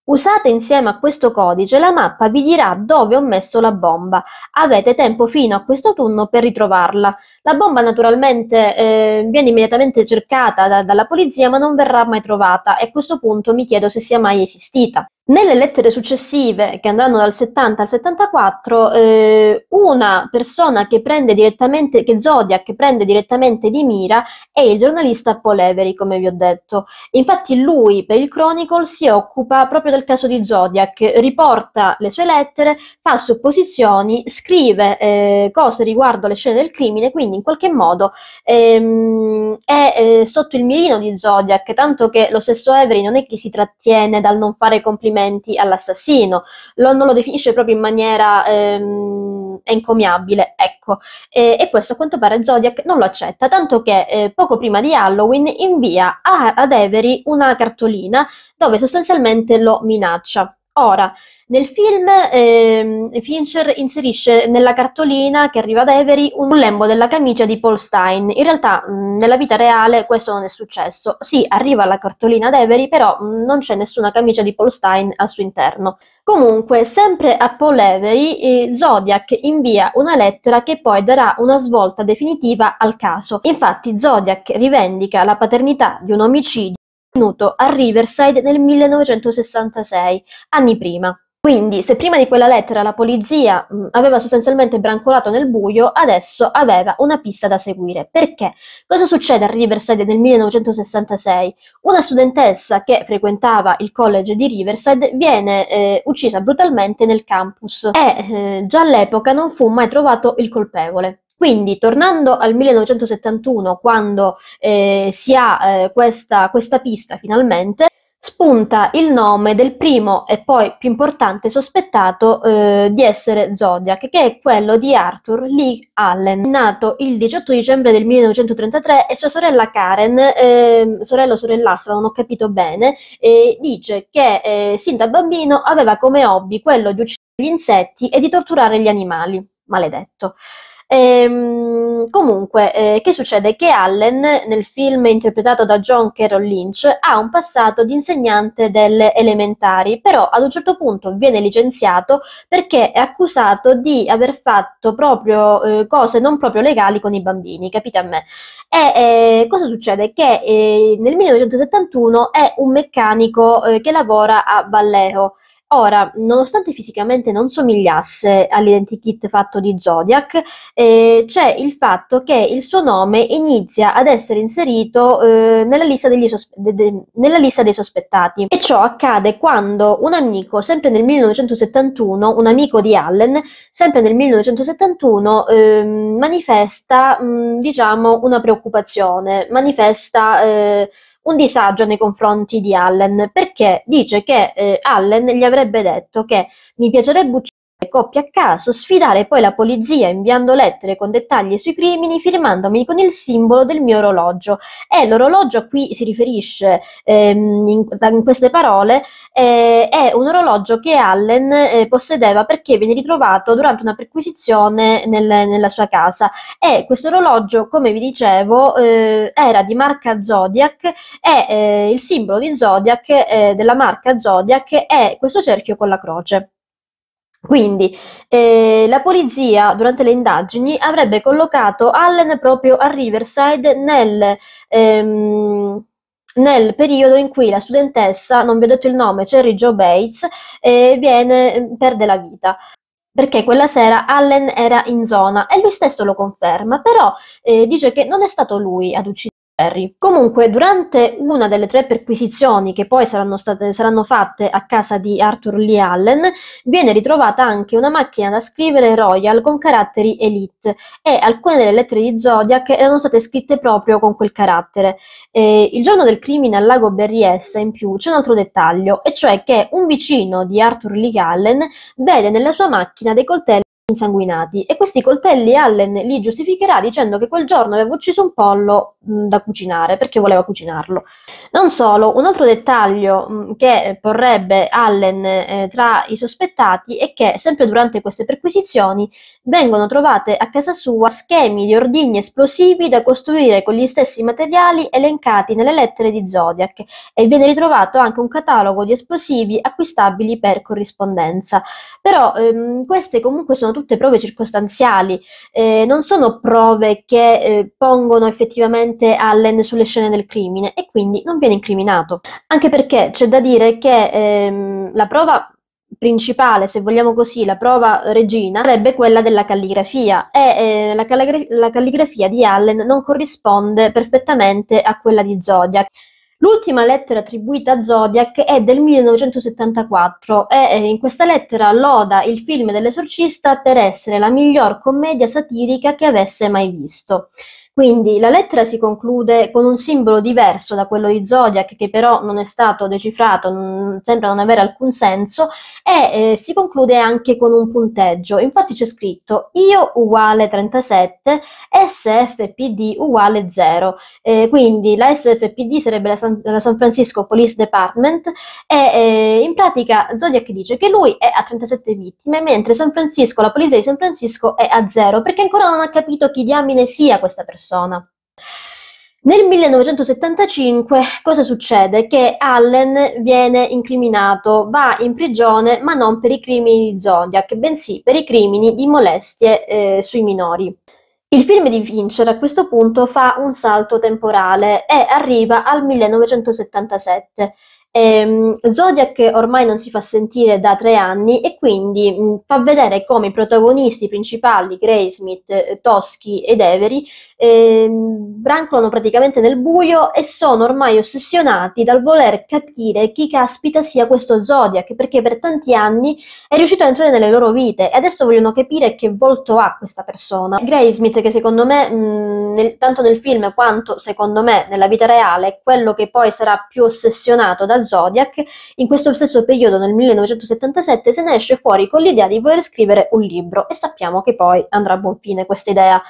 usate insieme a questo codice la mappa vi dirà dove ho messo la bomba. Avete tempo fino a quest'autunno per ritrovarla. La bomba naturalmente eh, viene immediatamente cercata da, dalla polizia ma non verrà mai trovata e a questo punto mi chiedo se sia mai esistita. Nelle lettere successive, che andranno dal 70 al 74, eh, una persona che prende direttamente, che Zodiac prende direttamente di mira è il giornalista Paul Avery, come vi ho detto. Infatti lui, per il Chronicle, si occupa proprio del caso di Zodiac, riporta le sue lettere, fa supposizioni, scrive eh, cose riguardo alle scene del crimine, quindi in qualche modo ehm, è eh, sotto il mirino di Zodiac, tanto che lo stesso Avery non è che si trattiene dal non fare complimenti riferimenti all'assassino, non lo definisce proprio in maniera ehm, encomiabile, ecco, e, e, questo a quanto pare Zodiac non lo accetta, tanto che eh, poco prima di Halloween invia a, ad Avery una cartolina dove sostanzialmente lo minaccia. Ora, nel film eh, Fincher inserisce nella cartolina che arriva ad Avery un lembo della camicia di Paul Stein. In realtà mm, nella vita reale questo non è successo. Sì, arriva la cartolina ad Avery, però mm, non c'è nessuna camicia di Paul Stein al suo interno. Comunque, sempre a Paul Avery, Zodiac invia una lettera che poi darà una svolta definitiva al caso. Infatti Zodiac rivendica la paternità di un omicidio avvenuto a Riverside nel 1966, anni prima. Quindi, se prima di quella lettera la polizia mh, mm, aveva sostanzialmente brancolato nel buio, adesso aveva una pista da seguire. Perché? Cosa succede a Riverside nel 1966? Una studentessa che frequentava il college di Riverside viene eh, uccisa brutalmente nel campus e eh, già all'epoca non fu mai trovato il colpevole. Quindi, tornando al 1971, quando eh, si ha eh, questa, questa pista finalmente, spunta il nome del primo e poi più importante sospettato eh, di essere Zodiac, che è quello di Arthur Lee Allen, nato il 18 dicembre del 1933 e sua sorella Karen, eh, sorella o sorellastra, non ho capito bene, eh, dice che eh, sin da bambino aveva come hobby quello di uccidere gli insetti e di torturare gli animali, maledetto. Ehm, comunque, eh, che succede? Che Allen, nel film interpretato da John Carroll Lynch, ha un passato di insegnante delle elementari, però ad un certo punto viene licenziato perché è accusato di aver fatto proprio eh, cose non proprio legali con i bambini, capite a me? E eh, cosa succede? Che eh, nel 1971 è un meccanico eh, che lavora a Vallejo Ora, nonostante fisicamente non somigliasse all'identikit fatto di Zodiac, eh, c'è il fatto che il suo nome inizia ad essere inserito eh, nella, lista de de nella, lista dei sospettati. E ciò accade quando un amico, sempre nel 1971, un amico di Allen, sempre nel 1971, eh, manifesta, mh, mm, diciamo, una preoccupazione, manifesta eh, un disagio nei confronti di Allen perché dice che eh, Allen gli avrebbe detto che mi piacerebbe uccidere coppie a caso, sfidare poi la polizia inviando lettere con dettagli sui crimini, firmandomi con il simbolo del mio orologio. E eh, l'orologio a cui si riferisce ehm, in, in, queste parole eh, è un orologio che Allen eh, possedeva perché viene ritrovato durante una perquisizione nel, nella sua casa. E eh, questo orologio, come vi dicevo, eh, era di marca Zodiac e eh, il simbolo di Zodiac, della marca Zodiac, è questo cerchio con la croce. Quindi eh, la polizia durante le indagini avrebbe collocato Allen proprio a Riverside nel, ehm, nel periodo in cui la studentessa, non vi ho detto il nome, Cherry Joe Bates, eh, viene, ehm, perde la vita perché quella sera Allen era in zona e lui stesso lo conferma, però eh, dice che non è stato lui ad uccidere. Harry. Comunque, durante una delle tre perquisizioni che poi saranno, state, saranno fatte a casa di Arthur Lee Allen, viene ritrovata anche una macchina da scrivere Royal con caratteri Elite e alcune delle lettere di Zodiac erano state scritte proprio con quel carattere. E il giorno del crimine al lago Berries, in più, c'è un altro dettaglio, e cioè che un vicino di Arthur Lee Allen vede nella sua macchina dei coltelli insanguinati e questi coltelli Allen li giustificherà dicendo che quel giorno aveva ucciso un pollo mh, mm, da cucinare perché voleva cucinarlo. Non solo, un altro dettaglio mh, mm, che porrebbe Allen eh, tra i sospettati è che sempre durante queste perquisizioni vengono trovate a casa sua schemi di ordigni esplosivi da costruire con gli stessi materiali elencati nelle lettere di Zodiac e viene ritrovato anche un catalogo di esplosivi acquistabili per corrispondenza. Però ehm, queste comunque sono tutte prove circostanziali, eh, non sono prove che eh, pongono effettivamente Allen sulle scene del crimine e quindi non viene incriminato. Anche perché c'è da dire che ehm, la prova principale, se vogliamo così, la prova regina sarebbe quella della calligrafia e eh, la, calligrafia, la calligrafia di Allen non corrisponde perfettamente a quella di Zodiac. L'ultima lettera attribuita a Zodiac è del 1974 e eh, in questa lettera loda il film dell'esorcista per essere la miglior commedia satirica che avesse mai visto. Quindi la lettera si conclude con un simbolo diverso da quello di Zodiac, che però non è stato decifrato, non, sembra non avere alcun senso, e eh, si conclude anche con un punteggio. Infatti c'è scritto io uguale 37, SFPD uguale 0. Eh, quindi la SFPD sarebbe la San, la San Francisco Police Department e eh, in pratica Zodiac dice che lui è a 37 vittime, mentre San Francisco, la polizia di San Francisco è a 0, perché ancora non ha capito chi diamine sia questa persona persona. Nel 1975 cosa succede? Che Allen viene incriminato, va in prigione, ma non per i crimini di Zodiac, bensì per i crimini di molestie eh, sui minori. Il film di Fincher a questo punto fa un salto temporale e arriva al 1977, Ehm, Zodiac ormai non si fa sentire da tre anni e quindi mh, mm, fa vedere come i protagonisti principali, Gray Smith, Toschi ed Avery, ehm, brancolano praticamente nel buio e sono ormai ossessionati dal voler capire chi caspita sia questo Zodiac, perché per tanti anni è riuscito a entrare nelle loro vite e adesso vogliono capire che volto ha questa persona. Gray Smith, che secondo me, mh, mm, nel, tanto nel film quanto secondo me nella vita reale, è quello che poi sarà più ossessionato da Zodiac, in questo stesso periodo, nel 1977, se ne esce fuori con l'idea di voler scrivere un libro e sappiamo che poi andrà a buon fine questa idea.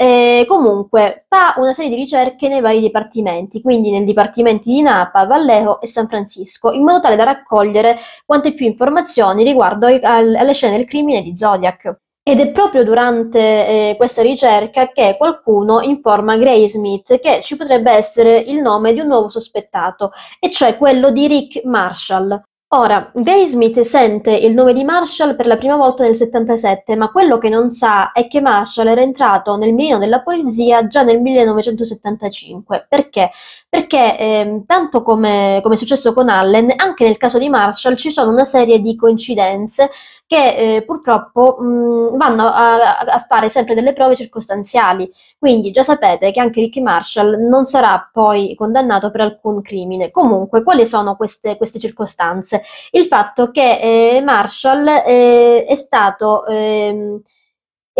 E comunque fa una serie di ricerche nei vari dipartimenti, quindi nei dipartimenti di Napa, Vallejo e San Francisco, in modo tale da raccogliere quante più informazioni riguardo ai, alle scene del crimine di Zodiac. Ed è proprio durante eh, questa ricerca che qualcuno informa Gray Smith che ci potrebbe essere il nome di un nuovo sospettato, e cioè quello di Rick Marshall. Ora, Gay Smith sente il nome di Marshall per la prima volta nel 77, ma quello che non sa è che Marshall era entrato nel mirino della polizia già nel 1975. Perché? Perché, eh, tanto come, come è successo con Allen, anche nel caso di Marshall ci sono una serie di coincidenze che eh, purtroppo mh, vanno a, a, fare sempre delle prove circostanziali. Quindi già sapete che anche Ricky Marshall non sarà poi condannato per alcun crimine. Comunque, quali sono queste, queste circostanze? Il fatto che eh, Marshall eh, è stato... Ehm,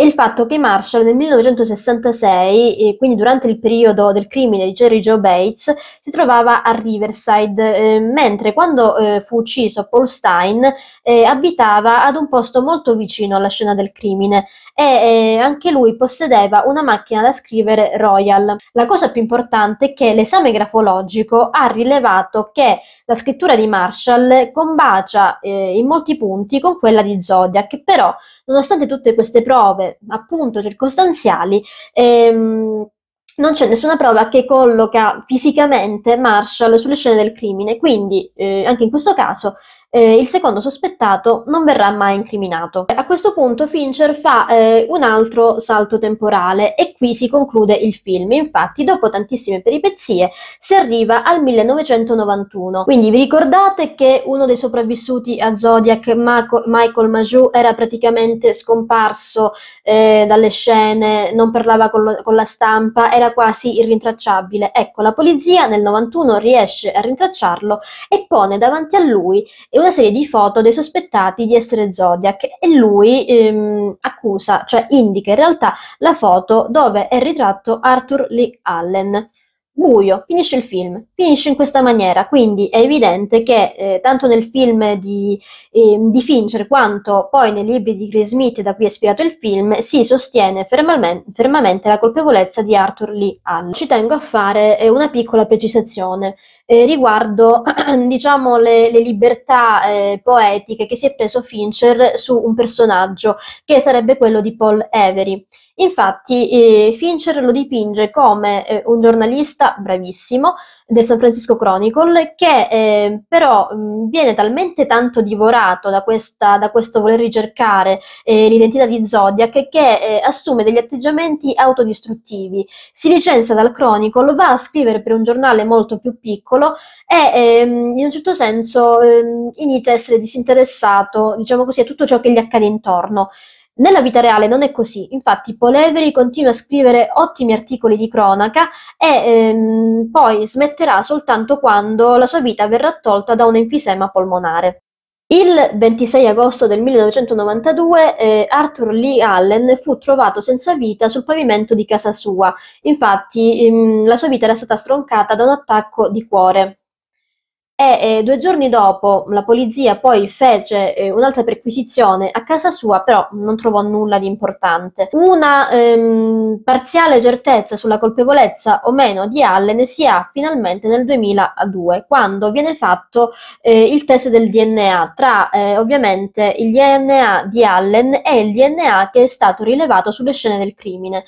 e il fatto che Marshall nel 1966, quindi durante il periodo del crimine di Jerry Joe Bates, si trovava a Riverside, eh, mentre quando eh, fu ucciso Paul Stein eh, abitava ad un posto molto vicino alla scena del crimine e eh, anche lui possedeva una macchina da scrivere Royal. La cosa più importante è che l'esame grafologico ha rilevato che la scrittura di Marshall combacia eh, in molti punti con quella di Zodiac, però nonostante tutte queste prove appunto circostanziali, ehm, non c'è nessuna prova che colloca fisicamente Marshall sulle scene del crimine, quindi eh, anche in questo caso eh, il secondo sospettato non verrà mai incriminato. A questo punto Fincher fa eh, un altro salto temporale e qui si conclude il film. Infatti, dopo tantissime peripezie, si arriva al 1991. Quindi vi ricordate che uno dei sopravvissuti a Zodiac, Michael Majou, era praticamente scomparso eh, dalle scene, non parlava con, lo, con la stampa, era quasi irrintracciabile. Ecco, la polizia nel 91 riesce a rintracciarlo e pone davanti a lui una serie di foto dei sospettati di essere Zodiac e lui ehm, accusa, cioè indica in realtà la foto dove è ritratto Arthur Lee Allen buio, finisce il film, finisce in questa maniera, quindi è evidente che eh, tanto nel film di, eh, di, Fincher quanto poi nei libri di Chris Smith da cui è ispirato il film si sostiene fermamente, fermamente la colpevolezza di Arthur Lee Allen. Ci tengo a fare eh, una piccola precisazione eh, riguardo *clears throat* diciamo, le, le, libertà eh, poetiche che si è preso Fincher su un personaggio che sarebbe quello di Paul Avery. Infatti eh, Fincher lo dipinge come eh, un giornalista bravissimo del San Francisco Chronicle che eh, però mh, mm, viene talmente tanto divorato da, questa, da questo voler ricercare eh, l'identità di Zodiac che eh, assume degli atteggiamenti autodistruttivi. Si licenzia dal Chronicle, va a scrivere per un giornale molto più piccolo e ehm, in un certo senso ehm, inizia a essere disinteressato, diciamo così, a tutto ciò che gli accade intorno. Nella vita reale non è così, infatti Poleveri continua a scrivere ottimi articoli di cronaca e ehm, poi smetterà soltanto quando la sua vita verrà tolta da un enfisema polmonare. Il 26 agosto del 1992 eh, Arthur Lee Allen fu trovato senza vita sul pavimento di casa sua, infatti ehm, la sua vita era stata stroncata da un attacco di cuore e eh, due giorni dopo la polizia poi fece eh, un'altra perquisizione a casa sua, però non trovò nulla di importante. Una ehm, parziale certezza sulla colpevolezza o meno di Allen si ha finalmente nel 2002, quando viene fatto eh, il test del DNA tra eh, ovviamente il DNA di Allen e il DNA che è stato rilevato sulle scene del crimine.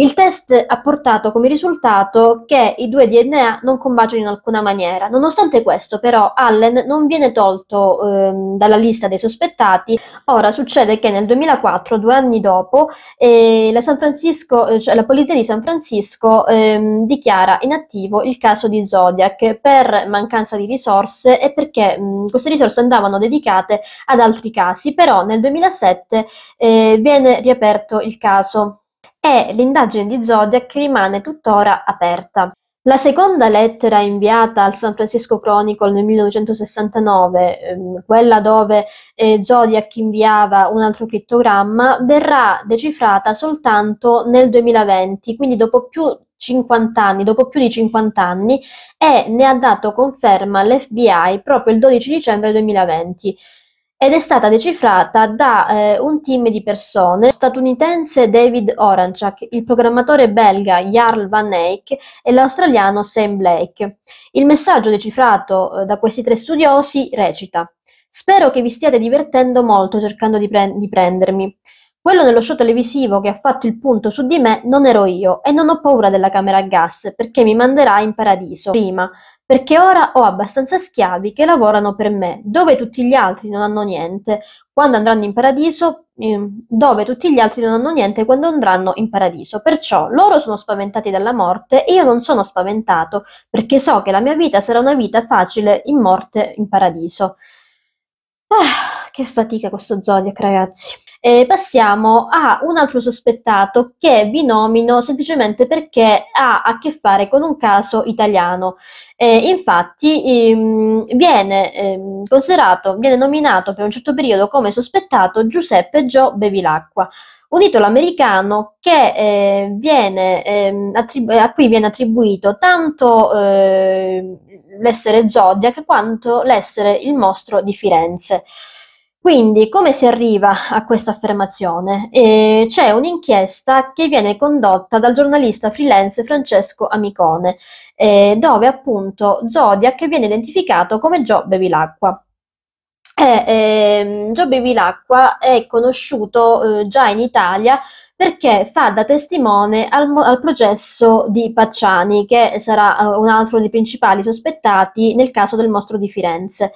Il test ha portato come risultato che i due DNA non combaciano in alcuna maniera. Nonostante questo, però, Allen non viene tolto ehm, dalla lista dei sospettati. Ora succede che nel 2004, due anni dopo, eh, la, eh, cioè la, polizia di San Francisco ehm, dichiara inattivo il caso di Zodiac per mancanza di risorse e perché mh, mm, queste risorse andavano dedicate ad altri casi. Però nel 2007 eh, viene riaperto il caso e l'indagine di Zodiac rimane tuttora aperta. La seconda lettera inviata al San Francisco Chronicle nel 1969, ehm, quella dove eh, Zodiac inviava un altro crittogramma, verrà decifrata soltanto nel 2020, quindi dopo più 50 anni, dopo più di 50 anni, e ne ha dato conferma l'FBI proprio il 12 dicembre 2020 ed è stata decifrata da eh, un team di persone, statunitense David Oranchak, il programmatore belga Jarl Van Eyck e l'australiano Sam Blake. Il messaggio decifrato eh, da questi tre studiosi recita Spero che vi stiate divertendo molto cercando di, pre- di prendermi. Quello dello show televisivo che ha fatto il punto su di me non ero io e non ho paura della camera a gas perché mi manderà in paradiso prima, perché ora ho abbastanza schiavi che lavorano per me, dove tutti gli altri non hanno niente, quando andranno in paradiso, ehm, dove tutti gli altri non hanno niente quando andranno in paradiso. Perciò loro sono spaventati dalla morte e io non sono spaventato, perché so che la mia vita sarà una vita facile in morte in paradiso. Ah, che fatica questo zodiac, ragazzi. Eh, passiamo a un altro sospettato che vi nomino semplicemente perché ha a che fare con un caso italiano. Eh, infatti ehm, viene ehm, considerato, viene nominato per un certo periodo come sospettato Giuseppe Gio Bevilacqua un titolo americano che, eh, viene, eh, attribu- a cui viene attribuito tanto eh, l'essere Zodiac quanto l'essere il mostro di Firenze. Quindi come si arriva a questa affermazione? Eh, c'è un'inchiesta che viene condotta dal giornalista freelance Francesco Amicone, eh, dove appunto Zodiac viene identificato come Gio Bevilacqua. Eh, eh, Gio Bevilacqua è conosciuto eh, già in Italia perché fa da testimone al, al, processo di Pacciani, che sarà eh, un altro dei principali sospettati nel caso del mostro di Firenze.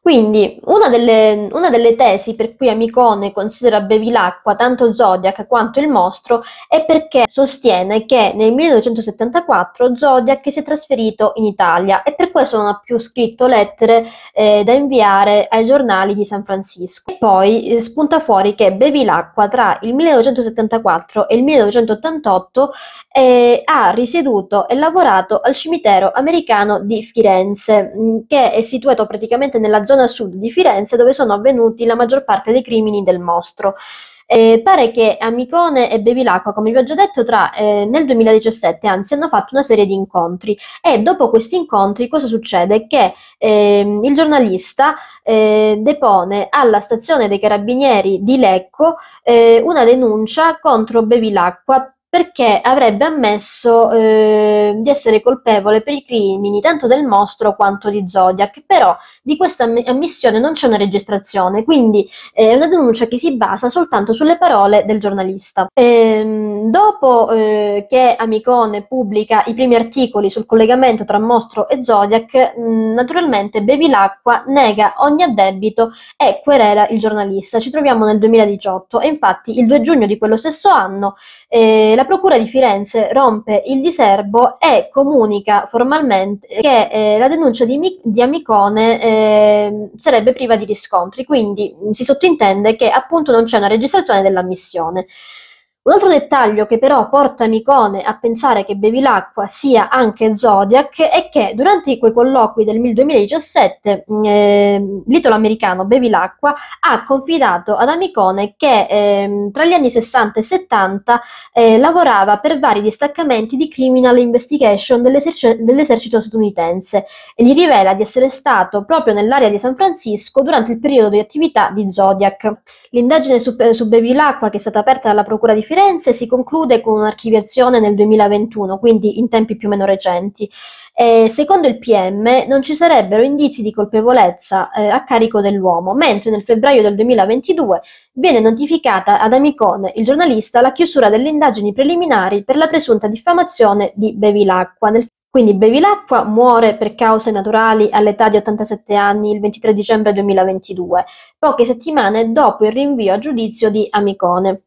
Quindi, una delle, una delle, tesi per cui Amicone considera Bevilacqua tanto Zodiac quanto il mostro è perché sostiene che nel 1974 Zodiac si è trasferito in Italia e per questo non ha più scritto lettere eh, da inviare ai giornali di San Francisco. E poi eh, spunta fuori che Bevilacqua tra il 1974 e il 1988 eh, ha risieduto e lavorato al cimitero americano di Firenze, mm, che è situato praticamente nella zona zona sud di Firenze dove sono avvenuti la maggior parte dei crimini del mostro. Eh, pare che Amicone e Bevilacqua, come vi ho già detto, tra, eh, nel 2017 anzi hanno fatto una serie di incontri e dopo questi incontri cosa succede? Che eh, il giornalista eh, depone alla stazione dei carabinieri di Lecco eh, una denuncia contro Bevilacqua perché avrebbe ammesso eh, di essere colpevole per i crimini tanto del mostro quanto di Zodiac, però di questa ammissione non c'è una registrazione, quindi eh, è una denuncia che si basa soltanto sulle parole del giornalista. Ehm, dopo eh, che Amicone pubblica i primi articoli sul collegamento tra mostro e Zodiac, mh, mm, naturalmente Bevilacqua nega ogni addebito e querela il giornalista. Ci troviamo nel 2018 e infatti il 2 giugno di quello stesso anno eh, la Procura di Firenze rompe il diserbo e comunica formalmente che eh, la denuncia di, Mi- di Amicone eh, sarebbe priva di riscontri, quindi si sottintende che appunto non c'è una registrazione dell'ammissione. Un altro dettaglio che però porta Micone a pensare che Bevilacqua sia anche Zodiac è che durante quei colloqui del 2017 mm, eh, l'italo-americano Bevilacqua ha confidato ad Amicone che eh, tra gli anni 60 e 70 eh, lavorava per vari distaccamenti di criminal investigation dell'eserc- dell'esercito statunitense e gli rivela di essere stato proprio nell'area di San Francisco durante il periodo di attività di Zodiac. L'indagine su, eh, su Bevilacqua che è stata aperta dalla Procura di Firenze Firenze si conclude con un'archiviazione nel 2021, quindi in tempi più o meno recenti. Eh, secondo il PM non ci sarebbero indizi di colpevolezza eh, a carico dell'uomo, mentre nel febbraio del 2022 viene notificata ad Amicone, il giornalista, la chiusura delle indagini preliminari per la presunta diffamazione di Bevilacqua. Nel quindi Bevilacqua muore per cause naturali all'età di 87 anni il 23 dicembre 2022, poche settimane dopo il rinvio a giudizio di Amicone.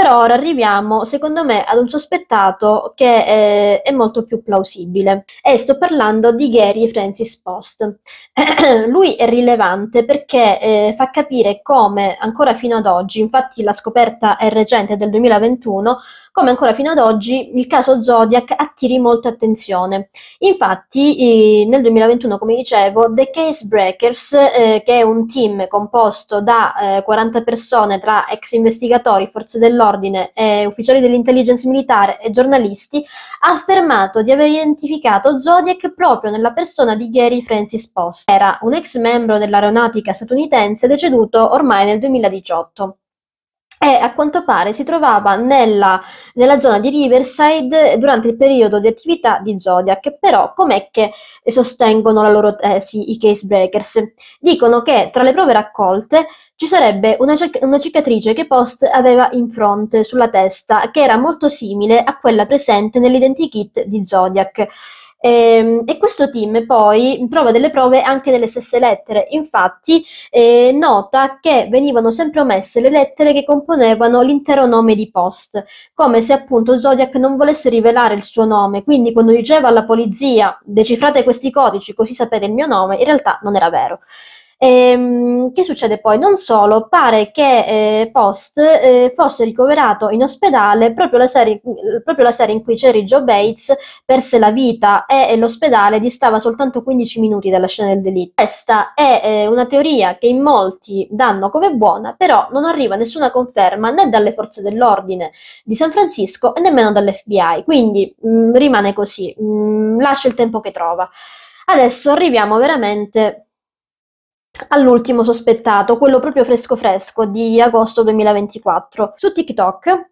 Però ora arriviamo, secondo me, ad un sospettato che è, eh, è molto più plausibile. E sto parlando di Gary Francis Post. *clears throat* Lui è rilevante perché eh, fa capire come ancora fino ad oggi, infatti la scoperta è recente del 2021, come ancora fino ad oggi il caso Zodiac attiri molta attenzione. Infatti eh, nel 2021, come dicevo, The Case Breakers, eh, che è un team composto da 40 eh, persone tra ex investigatori, forze dell'ordine, dell'ordine, eh, ufficiali dell'intelligence militare e giornalisti, ha affermato di aver identificato Zodiac proprio nella persona di Gary Francis Post. Era un ex membro dell'aeronautica statunitense deceduto ormai nel 2018 e a quanto pare si trovava nella, nella, zona di Riverside durante il periodo di attività di Zodiac, però com'è che sostengono la loro tesi i case breakers? Dicono che tra le prove raccolte ci sarebbe una, una cicatrice che Post aveva in fronte sulla testa, che era molto simile a quella presente nell'identikit di Zodiac e, ehm, e, questo team poi prova delle prove anche nelle stesse lettere, infatti eh, nota che venivano sempre omesse le lettere che componevano l'intero nome di Post, come se appunto Zodiac non volesse rivelare il suo nome, quindi quando diceva alla polizia decifrate questi codici così sapete il mio nome, in realtà non era vero. Ehm, che succede poi? Non solo, pare che eh, Post eh, fosse ricoverato in ospedale proprio la, serie, proprio la serie in cui Cherry Joe Bates perse la vita e, e l'ospedale distava soltanto 15 minuti dalla scena del delitto. Questa è eh, una teoria che in molti danno come buona, però non arriva nessuna conferma né dalle forze dell'ordine di San Francisco e nemmeno dall'FBI, quindi mh, mm, rimane così, mh, mm, lascia il tempo che trova. Adesso arriviamo veramente all'ultimo sospettato, quello proprio fresco fresco di agosto 2024. Su TikTok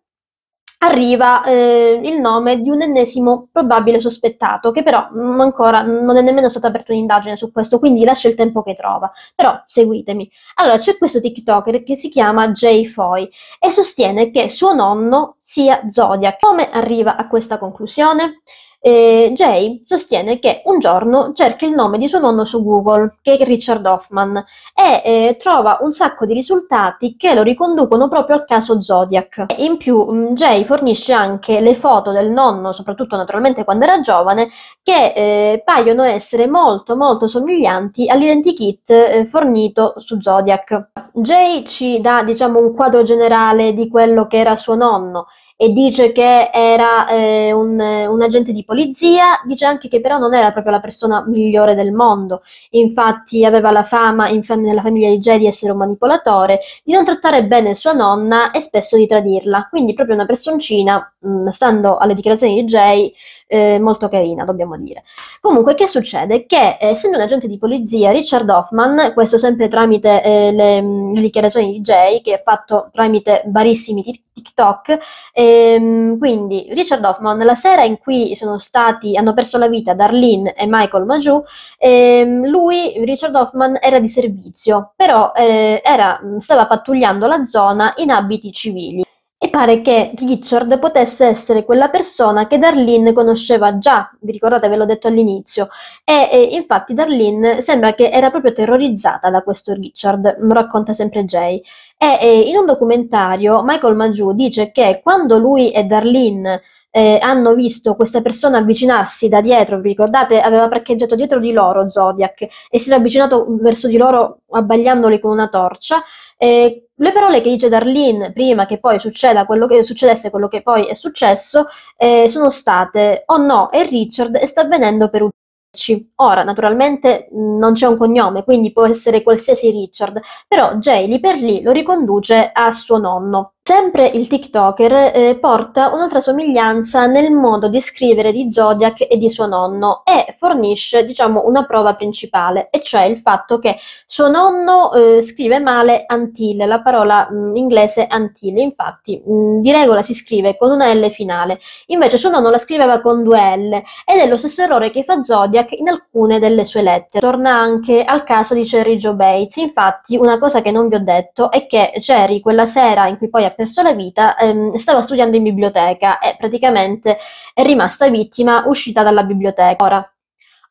arriva eh, il nome di un ennesimo probabile sospettato, che però mh, ancora non è nemmeno stata aperta un'indagine su questo, quindi lascio il tempo che trova. Però seguitemi. Allora, c'è questo TikToker che si chiama Jay Foy e sostiene che suo nonno sia Zodiac. Come arriva a questa conclusione? eh, Jay sostiene che un giorno cerca il nome di suo nonno su Google, che è Richard Hoffman, e eh, trova un sacco di risultati che lo riconducono proprio al caso Zodiac. E in più mm, Jay fornisce anche le foto del nonno, soprattutto naturalmente quando era giovane, che eh, paiono essere molto molto somiglianti all'identikit eh, fornito su Zodiac. Jay ci dà diciamo un quadro generale di quello che era suo nonno e dice che era eh, un, un, agente di polizia, dice anche che però non era proprio la persona migliore del mondo, infatti aveva la fama fam- nella famiglia di Jay di essere un manipolatore, di non trattare bene sua nonna e spesso di tradirla, quindi proprio una personcina, mh, mm, stando alle dichiarazioni di Jay, eh, molto carina, dobbiamo dire. Comunque, che succede? Che eh, essendo un agente di polizia, Richard Hoffman, questo sempre tramite eh, le, mm, le, dichiarazioni di Jay, che ha fatto tramite varissimi TikTok. Ehm, quindi Richard Hoffman, la sera in cui sono stati, hanno perso la vita Darlene e Michael Majou, ehm, lui, Richard Hoffman, era di servizio, però eh, era, stava pattugliando la zona in abiti civili. E pare che Richard potesse essere quella persona che Darlene conosceva già, vi ricordate, ve l'ho detto all'inizio. E, e infatti Darlene sembra che era proprio terrorizzata da questo Richard, racconta sempre Jay. E eh, eh, in un documentario Michael Maggiù dice che quando lui e Darlene eh, hanno visto questa persona avvicinarsi da dietro, vi ricordate, aveva parcheggiato dietro di loro Zodiac e si era avvicinato verso di loro abbagliandoli con una torcia, eh, le parole che dice Darlene prima che poi quello che, succedesse quello che poi è successo eh, sono state, oh no, è Richard e sta venendo per uccidere. Ricci. Ora, naturalmente non c'è un cognome, quindi può essere qualsiasi Richard, però Jay lì per lì lo riconduce a suo nonno. Sempre il TikToker eh, porta un'altra somiglianza nel modo di scrivere di Zodiac e di suo nonno e fornisce, diciamo, una prova principale, e cioè il fatto che suo nonno eh, scrive male antille, la parola mh, mm, inglese antille, infatti mh, mm, di regola si scrive con una L finale, invece suo nonno la scriveva con due L ed è lo stesso errore che fa Zodiac in alcune delle sue lettere. Torna anche al caso di Cherry Joe Bates, infatti una cosa che non vi ho detto è che Cherry quella sera in cui poi ha perso la vita, ehm, stava studiando in biblioteca e praticamente è rimasta vittima uscita dalla biblioteca. Ora,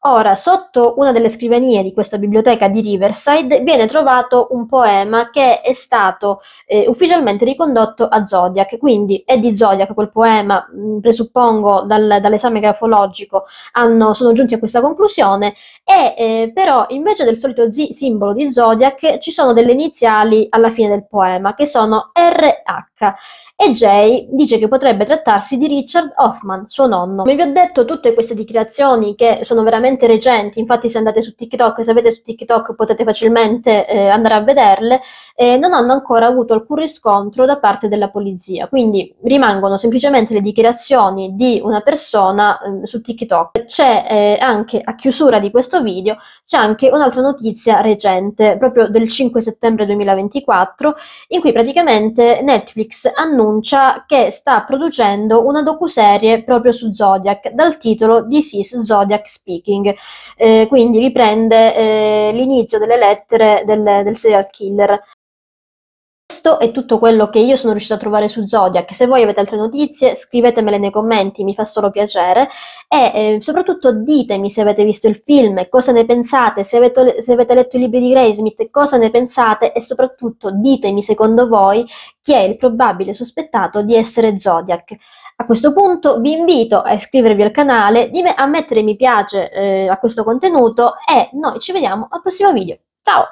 Ora, sotto una delle scrivanie di questa biblioteca di Riverside viene trovato un poema che è stato eh, ufficialmente ricondotto a Zodiac, quindi è di Zodiac quel poema, mh, mm, presuppongo dal, dall'esame grafologico hanno, sono giunti a questa conclusione, e eh, però invece del solito zi- simbolo di Zodiac ci sono delle iniziali alla fine del poema che sono RH e Jay dice che potrebbe trattarsi di Richard Hoffman, suo nonno. Come vi ho detto, tutte queste dichiarazioni che sono veramente veramente recenti, infatti se andate su TikTok, se avete su TikTok potete facilmente eh, andare a vederle, eh, non hanno ancora avuto alcun riscontro da parte della polizia, quindi rimangono semplicemente le dichiarazioni di una persona eh, su TikTok. C'è eh, anche, a chiusura di questo video, c'è anche un'altra notizia recente, proprio del 5 settembre 2024, in cui praticamente Netflix annuncia che sta producendo una docuserie proprio su Zodiac, dal titolo This is Zodiac Speaking Killing, eh, quindi riprende eh, l'inizio delle lettere del, del serial killer. Questo è tutto quello che io sono riuscita a trovare su Zodiac. Se voi avete altre notizie, scrivetemele nei commenti, mi fa solo piacere. E eh, soprattutto ditemi se avete visto il film, cosa ne pensate, se avete, se avete letto i libri di Graysmith, cosa ne pensate e soprattutto ditemi secondo voi chi è il probabile sospettato di essere Zodiac. A questo punto vi invito a iscrivervi al canale, a mettere mi piace eh, a questo contenuto e noi ci vediamo al prossimo video. Ciao!